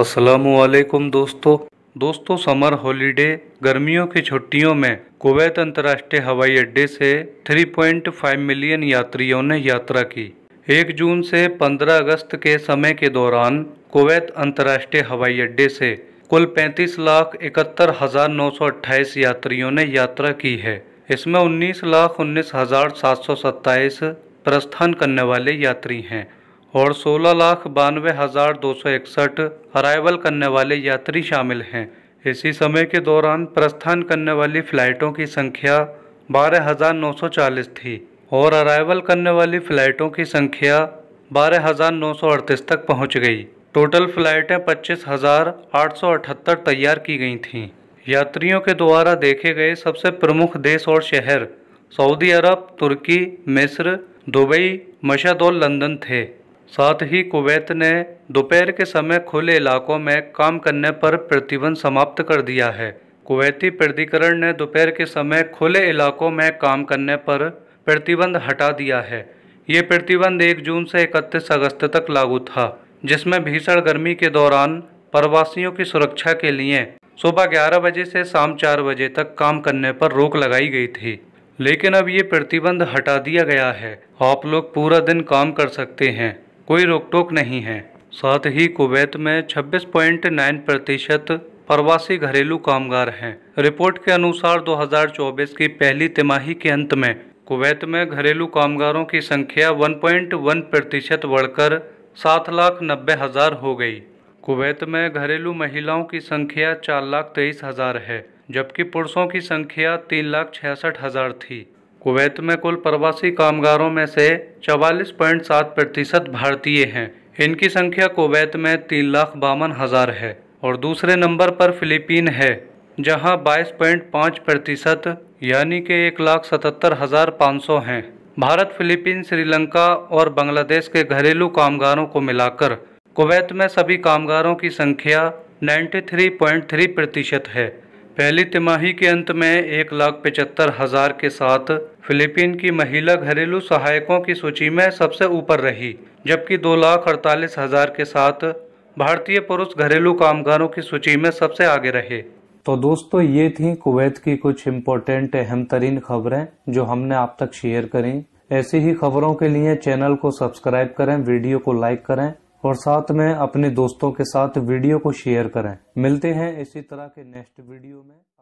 वालेकुम दोस्तों दोस्तों समर हॉलीडे गर्मियों की छुट्टियों में कुवैत अंतर्राष्ट्रीय हवाई अड्डे से 3.5 मिलियन यात्रियों ने यात्रा की 1 जून से 15 अगस्त के समय के दौरान कुवैत अंतर्राष्ट्रीय हवाई अड्डे से कुल पैंतीस लाख इकहत्तर हज़ार नौ सौ अट्ठाईस यात्रियों ने यात्रा की है इसमें उन्नीस लाख उन्नीस हज़ार सात सौ सत्ताईस प्रस्थान करने वाले यात्री हैं और सोलह लाख बानवे हज़ार दो सौ इकसठ अराइवल करने वाले यात्री शामिल हैं इसी समय के दौरान प्रस्थान करने वाली फ़्लाइटों की संख्या बारह हज़ार नौ सौ चालीस थी और अराइवल करने वाली फ़्लाइटों की संख्या बारह हज़ार नौ सौ अड़तीस तक पहुंच गई टोटल फ़्लाइटें पच्चीस हज़ार आठ सौ अठहत्तर तैयार की गई थीं यात्रियों के द्वारा देखे गए सबसे प्रमुख देश और शहर सऊदी अरब तुर्की मिस्र दुबई मशद और लंदन थे साथ ही कुवैत ने दोपहर के समय खुले इलाकों में काम करने पर प्रतिबंध समाप्त कर दिया है कुवैती प्राधिकरण ने दोपहर के समय खुले इलाकों में काम करने पर प्रतिबंध हटा दिया है ये प्रतिबंध 1 जून से 31 अगस्त तक लागू था जिसमें भीषण गर्मी के दौरान प्रवासियों की सुरक्षा के लिए सुबह ग्यारह बजे से शाम चार बजे तक काम करने पर रोक लगाई गई थी लेकिन अब ये प्रतिबंध हटा दिया गया है आप लोग पूरा दिन काम कर सकते हैं कोई रोक टोक नहीं है साथ ही कुवैत में 26.9 प्रतिशत प्रवासी घरेलू कामगार हैं रिपोर्ट के अनुसार 2024 की पहली तिमाही के अंत में कुवैत में घरेलू कामगारों की संख्या 1.1 प्रतिशत बढ़कर सात लाख नब्बे हज़ार हो गई कुवैत में घरेलू महिलाओं की संख्या चार लाख तेईस हज़ार है जबकि पुरुषों की संख्या तीन लाख छियासठ हज़ार थी कुवैत में कुल प्रवासी कामगारों में से चवालीस पॉइंट सात प्रतिशत भारतीय हैं इनकी संख्या कुवैत में तीन लाख बावन हज़ार है और दूसरे नंबर पर फिलीपीन है जहां बाईस पॉइंट पाँच प्रतिशत यानी कि एक लाख सतहत्तर हज़ार पाँच सौ हैं भारत फिलीपीन श्रीलंका और बांग्लादेश के घरेलू कामगारों को मिलाकर कुवैत में सभी कामगारों की संख्या 93.3 प्रतिशत है पहली तिमाही के अंत में एक लाख पचहत्तर हजार के साथ फिलीपीन की महिला घरेलू सहायकों की सूची में सबसे ऊपर रही जबकि दो लाख अड़तालीस हजार के साथ भारतीय पुरुष घरेलू कामगारों की सूची में सबसे आगे रहे तो दोस्तों ये थी कुवैत की कुछ इम्पोर्टेंट अहम तरीन खबरें जो हमने आप तक शेयर करी ऐसी ही खबरों के लिए चैनल को सब्सक्राइब करें वीडियो को लाइक करें और साथ में अपने दोस्तों के साथ वीडियो को शेयर करें मिलते हैं इसी तरह के नेक्स्ट वीडियो में